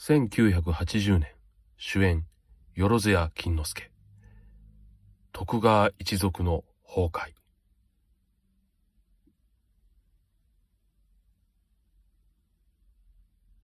1980年、主演、よろずや金之助。徳川一族の崩壊。